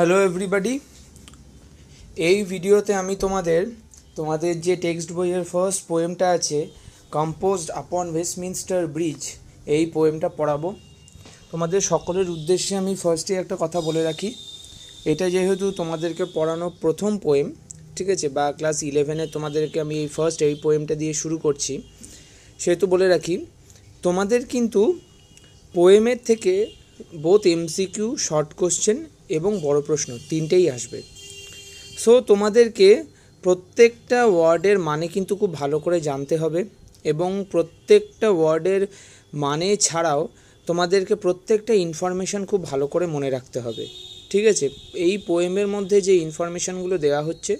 hello everybody এই ভিডিওতে আমি তোমাদের তোমাদের যে টেক্সট বইয়ের ফার্স্ট পোয়েমটা আছে কম্পোজড আপন ওয়েস্টমিনস্টার ব্রিজ এই পোয়েমটা পড়াবো তোমাদের সকলের উদ্দেশ্যে আমি ফার্স্টে একটা কথা বলে রাখি এটা যেহেতু তোমাদেরকে পড়ানো প্রথম পোয়েম ঠিক আছে বা ক্লাস ইলেভেনে তোমাদেরকে আমি এই ফার্স্ট এই পোয়েমটা দিয়ে শুরু করছি সেহেতু বলে রাখি তোমাদের কিন্তু পোয়েমের থেকে বোথ এমসিকিউ শর্ট কোশ্চেন এবং বড় প্রশ্ন তিনটেই আসবে সো তোমাদেরকে প্রত্যেকটা ওয়ার্ডের মানে কিন্তু খুব ভালো করে জানতে হবে এবং প্রত্যেকটা ওয়ার্ডের মানে ছাড়াও তোমাদেরকে প্রত্যেকটা ইনফরমেশান খুব ভালো করে মনে রাখতে হবে ঠিক আছে এই পোয়েমের মধ্যে যে ইনফরমেশানগুলো দেওয়া হচ্ছে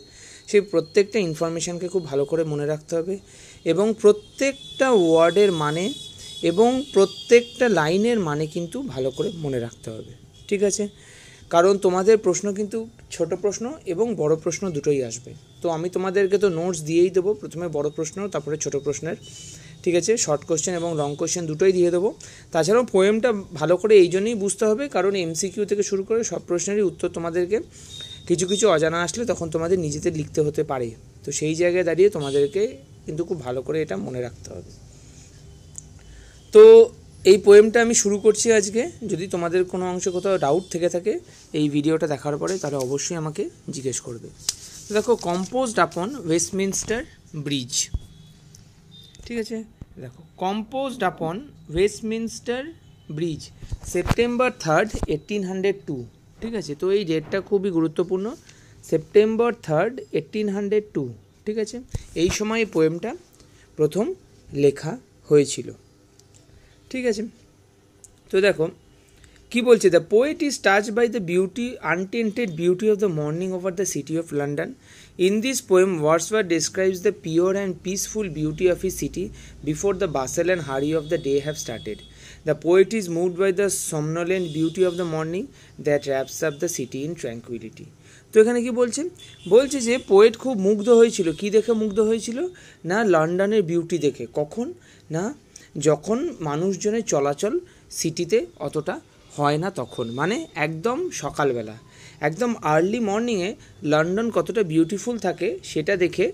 সেই প্রত্যেকটা ইনফরমেশানকে খুব ভালো করে মনে রাখতে হবে এবং প্রত্যেকটা ওয়ার্ডের মানে এবং প্রত্যেকটা লাইনের মানে কিন্তু ভালো করে মনে রাখতে হবে ঠিক আছে কারণ তোমাদের প্রশ্ন কিন্তু ছোট প্রশ্ন এবং বড় প্রশ্ন দুটোই আসবে তো আমি তোমাদেরকে তো নোটস দিয়েই দেবো প্রথমে বড় প্রশ্ন তারপরে ছোট প্রশ্নের ঠিক আছে শর্ট কোশ্চেন এবং লং কোশ্চেন দুটোই দিয়ে দেবো তাছাড়াও পোয়েমটা ভালো করে এই জন্যই বুঝতে হবে কারণ এমসিকিউ থেকে শুরু করে সব প্রশ্নেরই উত্তর তোমাদেরকে কিছু কিছু অজানা আসলে তখন তোমাদের নিজেদের লিখতে হতে পারে তো সেই জায়গায় দাঁড়িয়ে তোমাদেরকে কিন্তু খুব ভালো করে এটা মনে রাখতে হবে তো এই পোয়েমটা আমি শুরু করছি আজকে যদি তোমাদের কোনো অংশে কোথাও ডাউট থেকে থাকে এই ভিডিওটা দেখার পরে তাহলে অবশ্যই আমাকে জিজ্ঞেস করবে দেখো কম্পোজড আপন ওয়েস্টমিনস্টার ব্রিজ ঠিক আছে দেখো composed upon Westminster bridge September third eighteen hundred two ঠিক আছে তো এই ডেটটা খুবই গুরুত্বপূর্ণ September third eighteen hundred two ঠিক আছে এই সময় পোয়েমটা প্রথম লেখা হয়েছিল ঠিক আছে তো দেখো কি বলছে the poet is touch by the beauty untainted beauty of the morning over the city of London in this poem war describes the pure and peaceful beauty of the city before the bustle and hurry of the day have started the poet is moved by the somnolent beauty of the morning that wraps up the city in tranquillity তো এখানে কি বলছে বলছে যে poet খুব মুগ্ধ হয়েছিল কি দেখে মুগ্ধ হয়েছিল না লন্ডনের বিউটি দেখে কখন না যখন মানুষজনের চলাচল সিটিতে অতটা হয় না তখন মানে একদম সকালবেলা একদম আর্লি মর্নিংয়ে লন্ডন কতটা বিউটিফুল থাকে সেটা দেখে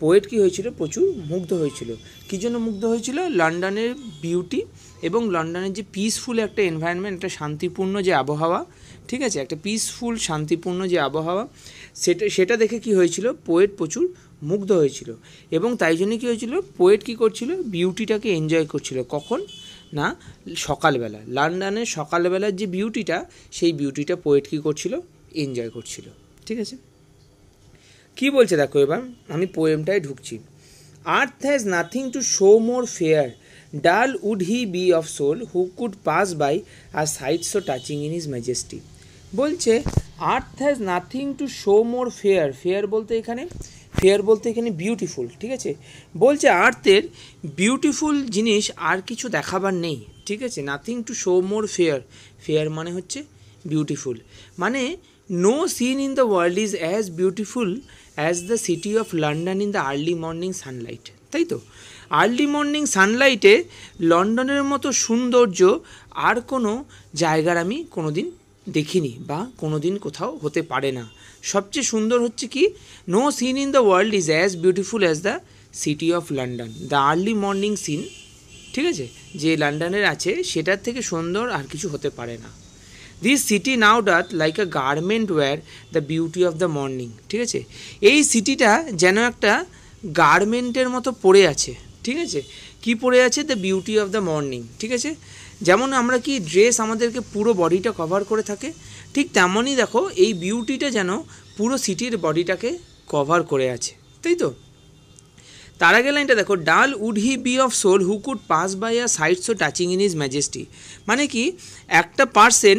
পোয়েট কী হয়েছিল প্রচুর মুগ্ধ হয়েছিল কী জন্য মুগ্ধ হয়েছিল লন্ডনের বিউটি এবং লন্ডনের যে পিসফুল একটা এনভায়রনমেন্ট একটা শান্তিপূর্ণ যে আবহাওয়া ঠিক আছে একটা পিসফুল শান্তিপূর্ণ যে আবহাওয়া সেটা সেটা দেখে কি হয়েছিল পোয়েট প্রচুর মুগ্ধ হয়েছিল এবং তাই জন্য কী হয়েছিল পোয়েট কী করছিল বিউটিটাকে এনজয় করছিল কখন না সকালবেলা লন্ডনের সকালবেলার যে বিউটিটা সেই বিউটিটা পোয়েট কী করছিল এনজয় করছিল ঠিক আছে কি বলছে দেখো এবার আমি পোয়েমটায় ঢুকছি earth has nothing to show more fair dull would he be of soul who could pass by a sight so touching in its majesty বলছে earth has nothing to show more fair fair বলতে এখানে fair বলতে এখানে beautiful ঠিক আছে বলছে আর্থের beautiful জিনিস আর কিছু দেখাবার নেই ঠিক আছে nothing to show more fair fair মানে হচ্ছে বিউটিফুল মানে no scene in the world is as beautiful as the city of London in the early morning sunlight তাই তো আর্লি মর্নিং সানলাইটে লন্ডনের মতো সৌন্দর্য আর কোনো জায়গার আমি কোনো দিন দেখিনি বা কোনো দিন কোথাও হতে পারে না সবচেয়ে সুন্দর হচ্ছে কি no scene in the world is as beautiful as the city of London the early morning scene ঠিক আছে যে লন্ডনের আছে সেটার থেকে সুন্দর আর কিছু হতে পারে না this city now doth like a garment wear the beauty of the morning ঠিক আছে এই সিটিটা যেন একটা গার্মেন্টের মতো পড়ে আছে ঠিক আছে কি পড়ে আছে the beauty of the morning ঠিক আছে যেমন আমরা কি ড্রেস আমাদেরকে পুরো বডিটা কভার করে থাকে ঠিক তেমনই দেখো এই বিউটিটা যেন পুরো সিটির বডিটাকে কভার করে আছে তাই তো তার আগে লাইনটা দেখো dull would he be of soul who could pass by a sight so touching in its majesty মানে কি একটা পার্সেন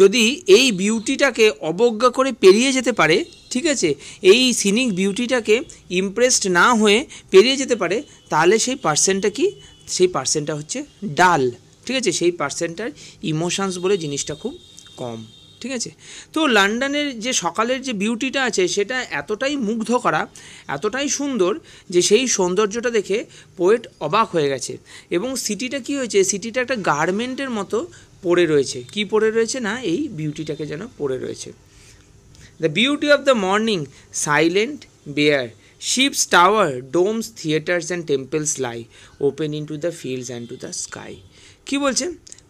যদি এই বিউটিটাকে অবজ্ঞা করে পেরিয়ে যেতে পারে ঠিক আছে এই সিনিক বিউটিটাকে ইমপ্রেসড না হয়ে পেরিয়ে যেতে পারে তাহলে সেই পার্সেনটা কি সেই পার্সেনটা হচ্ছে ডাল ঠিক আছে সেই পার্সেন্টটার ইমোশানস বলে জিনিসটা খুব কম ঠিক আছে তো লন্ডনের যে সকালের যে বিউটিটা আছে সেটা এতটাই মুগ্ধ করা এতটাই সুন্দর যে সেই সৌন্দর্যটা দেখে পোয়েট অবাক হয়ে গেছে এবং সিটিটা কি হয়েছে সিটিটা একটা গার্মেন্টের মতো পড়ে রয়েছে কি পড়ে রয়েছে না এই বিউটিটাকে যেন পড়ে রয়েছে the beauty of the morning silent bare ships towers domes theatres and temples lie open unto the fields and to the sky কি বলছে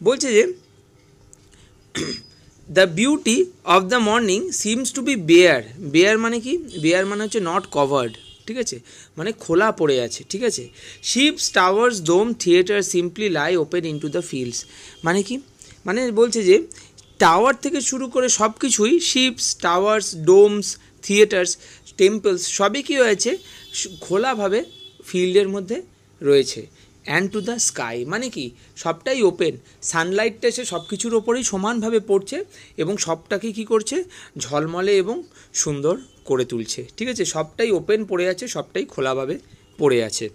বলছে যে the beauty of the morning seems to be bare bare মানে কি bear মানে হচ্ছে not covered ঠিক আছে মানে খোলা পড়ে আছে ঠিক আছে ships towers dome theatre simply lie open unto the fields মানে কি মানে বলছে যে টাওয়ার থেকে শুরু করে সব কিছুই ships towers domes theatres temples সবই কী হয়েছে খোলাভাবে ফিল্ডের মধ্যে রয়েছে অ্যান্ড টু দ্য স্কাই মানে কি সবটাই ওপেন সানলাইটটা এসে সব কিছুর ওপরেই সমানভাবে পড়ছে এবং সবটাকে কি করছে ঝলমলে এবং সুন্দর করে তুলছে ঠিক আছে সবটাই ওপেন পড়ে আছে সবটাই খোলাভাবে পড়ে আছে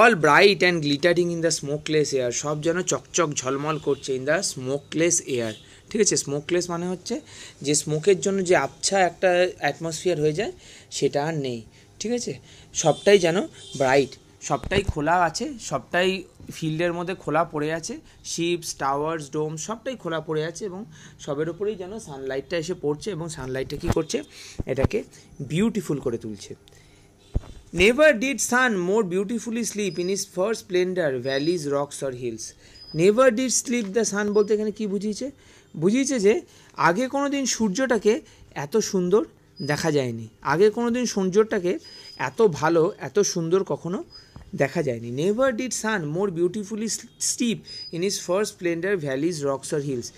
all bright and glittering in the smokeless air সব যেন চকচক ঝলমল করছে ইন দ্য স্মোকলেস এয়ার ঠিক আছে স্মোকলেস মানে হচ্ছে যে স্মোকের জন্য যে আবছা একটা অ্যাটমসফিয়ার হয়ে যায় সেটা আর নেই ঠিক আছে সবটাই যেন ব্রাইট সবটাই খোলা আছে সবটাই ফিল্ডের মধ্যে খোলা পড়ে আছে শিপস টাওয়ার্স ডোম সবটাই খোলা পড়ে আছে এবং সবের উপরেই যেন সানলাইটটা এসে পড়ছে এবং সানলাইটটা কী করছে এটাকে বিউটিফুল করে তুলছে never did sun more beautifully slip in his first splendour valleys rocks or hills never did slip the sun বলতে এখানে কী বুঝিয়েছে বুঝিয়েছে যে আগে কোনো দিন সূর্যটাকে এত সুন্দর দেখা যায়নি আগে কোনো দিন সূর্যটাকে এত ভালো এত সুন্দর কখনো দেখা যায়নি never did sun more beautifully steep in his first splendour valleys rocks আর হিলস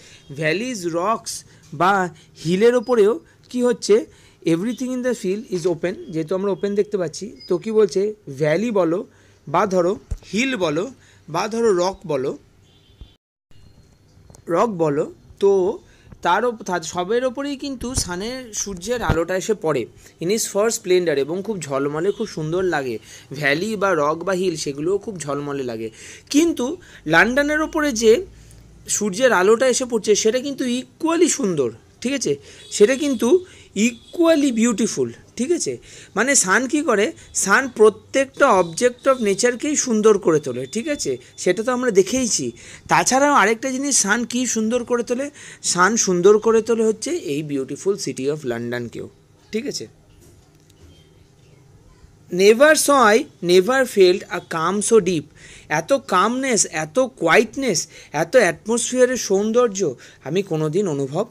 ভ্যালিজ রক্স বা হিলের ওপরেও কি হচ্ছে everything in the field is open যেহেতু আমরা ওপেন দেখতে পাচ্ছি তো কি বলছে ভ্যালি বলো বা ধরো হিল বলো বা ধরো রক বলো রক বলো তো তার সবের ওপরেই কিন্তু সানের সূর্যের আলোটা এসে পড়ে ইন ইজ ফার্স্ট স্প্লেন্ডার এবং খুব ঝলমলে খুব সুন্দর লাগে ভ্যালি বা রক বা হিল সেগুলোও খুব ঝলমলে লাগে কিন্তু লন্ডনের ওপরে যে সূর্যের আলোটা এসে পড়ছে সেটা কিন্তু ইকুয়ালি সুন্দর ঠিক আছে সেটা কিন্তু ইকুয়ালি বিউটিফুল ঠিক আছে মানে সান কি করে সান প্রত্যেকটা অবজেক্ট অফ নেচারকেই সুন্দর করে তোলে ঠিক আছে সেটা তো আমরা দেখেইছি তাছাড়াও আরেকটা জিনিস সান কি সুন্দর করে তোলে সান সুন্দর করে তোলে হচ্ছে এই বিউটিফুল সিটি অফ লন্ডনকেও ঠিক আছে never saw never felt a calm so deep এত কামনেস এত কোয়াইটনেস এত অ্যাটমসফিয়ারের সৌন্দর্য আমি কোনোদিন অনুভব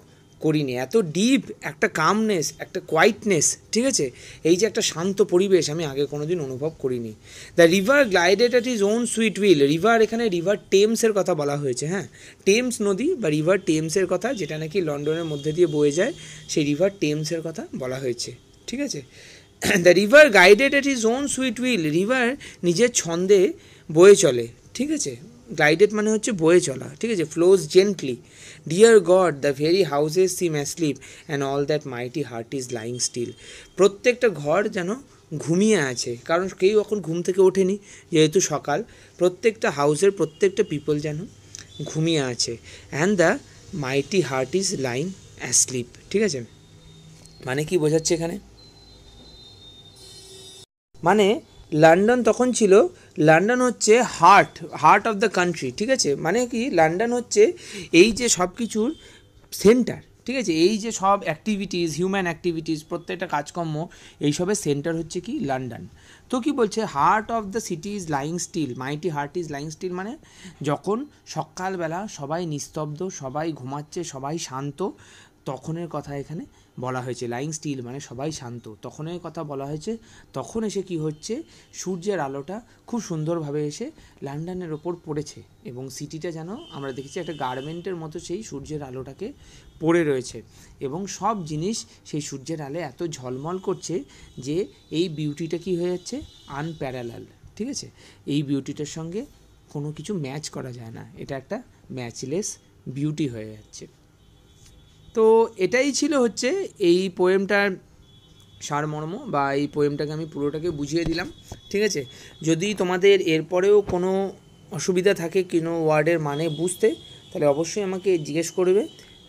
করিনি এত ডিপ একটা কামনেস একটা কোয়াইটনেস ঠিক আছে এই যে একটা শান্ত পরিবেশ আমি আগে কোনো দিন অনুভব করিনি the river glided at his own sweet will river এখানে রিভার টেমসের কথা বলা হয়েছে হ্যাঁ টেমস নদী বা রিভার টেমসের কথা যেটা নাকি লন্ডনের মধ্যে দিয়ে বয়ে যায় সেই রিভার টেমসের কথা বলা হয়েছে ঠিক আছে the river guided at his own sweet will river নিজের ছন্দে বয়ে চলে ঠিক আছে গাইডেড মানে হচ্ছে বয়ে চলা ঠিক আছে flows gently dear God the very houses seem asleep and all that mighty heart is lying still প্রত্যেকটা ঘর যেন ঘুমিয়ে আছে কারণ কেউ এখন ঘুম থেকে ওঠেনি যেহেতু সকাল প্রত্যেকটা হাউসের প্রত্যেকটা পিপল যেন ঘুমিয়ে আছে and the mighty heart is lying asleep ঠিক আছে মানে কি বোঝাচ্ছে এখানে মানে লন্ডন তখন ছিল লন্ডন হচ্ছে heart heart of the country ঠিক আছে মানে কি লন্ডন হচ্ছে এই যে সব কিছুর সেন্টার ঠিক আছে এই যে সব অ্যাক্টিভিটিস হিউম্যান অ্যাক্টিভিটিস প্রত্যেকটা কাজকর্ম এইসবের সেন্টার হচ্ছে কি লন্ডন তো কি বলছে heart of the city is lying still mighty heart is lying still মানে যখন সকালবেলা সবাই নিস্তব্ধ সবাই ঘুমাচ্ছে সবাই শান্ত তখনের কথা এখানে বলা হয়েছে লাইং স্টিল মানে সবাই শান্ত তখন এই কথা বলা হয়েছে তখন এসে কি হচ্ছে সূর্যের আলোটা খুব সুন্দরভাবে এসে লন্ডনের ওপর পড়েছে এবং সিটিটা যেন আমরা দেখেছি একটা গার্মেন্টের মতো সেই সূর্যের আলোটাকে পড়ে রয়েছে এবং সব জিনিস সেই সূর্যের আলে এত ঝলমল করছে যে এই বিউটিটা কি হয়ে যাচ্ছে আনপ্যারালাল ঠিক আছে এই বিউটিটার সঙ্গে কোনো কিছু ম্যাচ করা যায় না এটা একটা ম্যাচলেস বিউটি হয়ে যাচ্ছে তো এটাই ছিল হচ্ছে এই পোয়েমটার সারমর্ম বা এই পোয়েমটাকে আমি পুরোটাকে বুঝিয়ে দিলাম ঠিক আছে যদি তোমাদের এরপরেও কোনো অসুবিধা থাকে কোনো ওয়ার্ডের মানে বুঝতে তাহলে অবশ্যই আমাকে জিজ্ঞেস করবে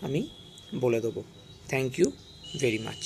আমি বলে দেবো থ্যাংক ইউ ভেরি মাচ